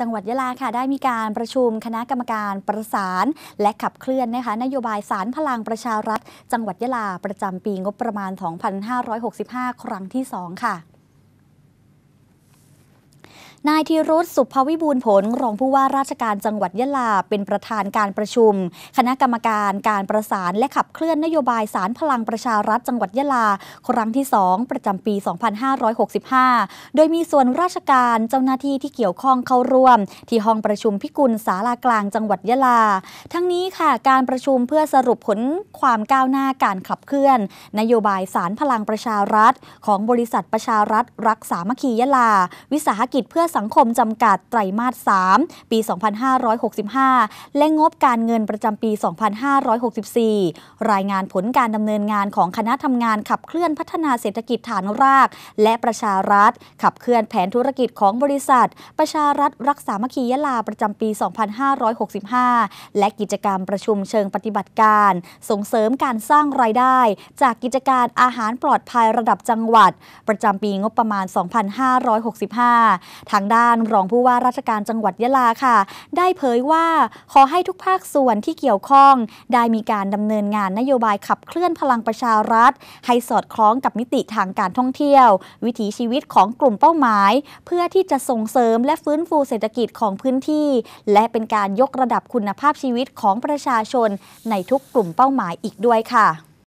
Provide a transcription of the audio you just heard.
จังหวัดยะลาค่ะ ได้มีการประชุมคณะกรรมการประสานและขับเคลื่อนนะคะ นโยบายสารพลังประชารัฐ จังหวัดยะลาประจำปีงบประมาณ 2565 ครั้งที่ 2 ค่ะนายธีรุธสุภวิบูลผลรองผู้ว่าราชการจังหวัดยะลาเป็นประธานการประชุม คณะกรรมการการประสานและขับเคลื่อนนโยบายสารพลังประชารัฐ จังหวัดยะลา ครั้งที่ 2 ประจำปี 2565 โดยมีส่วนราชการเจ้าหน้าที่ที่เกี่ยวข้องเข้าร่วม ที่ห้องประชุมพิกุลศาลากลางจังหวัดยะลา ทั้งนี้ค่ะการประชุมเพื่อสรุปผลความก้าวหน้าการขับเคลื่อน นโยบายสารพลังประชารัฐ ของบริษัทประชารัฐ รักษามัคคียะลา วิสาหกิจเพื่อสังคมจำกัดไตรมาส3ปี 2565 และงบการเงินประจำปี 2564 รายงานผลการดำเนินงานของคณะทำงานขับเคลื่อนพัฒนาเศรษฐกิจฐานราก และประชารัฐ ขับเคลื่อนแผนธุรกิจของบริษัท ประชารัฐรักษามคียลาประจำปี 2565 และกิจกรรมประชุมเชิงปฏิบัติการ ส่งเสริมการสร้างรายได้ จากกิจการอาหารปลอดภัยระดับจังหวัด ประจำปีงบประมาณ 2565ทางด้านรองผู้ว่าราชการจังหวัดยะลาค่ะ ได้เผยว่าขอให้ทุกภาคส่วนที่เกี่ยวข้อง ได้มีการดำเนินงานนโยบายขับเคลื่อนพลังประชารัฐ ให้สอดคล้องกับมิติทางการท่องเที่ยว วิถีชีวิตของกลุ่มเป้าหมาย เพื่อที่จะส่งเสริมและฟื้นฟูเศรษฐกิจของพื้นที่ และเป็นการยกระดับคุณภาพชีวิตของประชาชน ในทุกกลุ่มเป้าหมายอีกด้วยค่ะ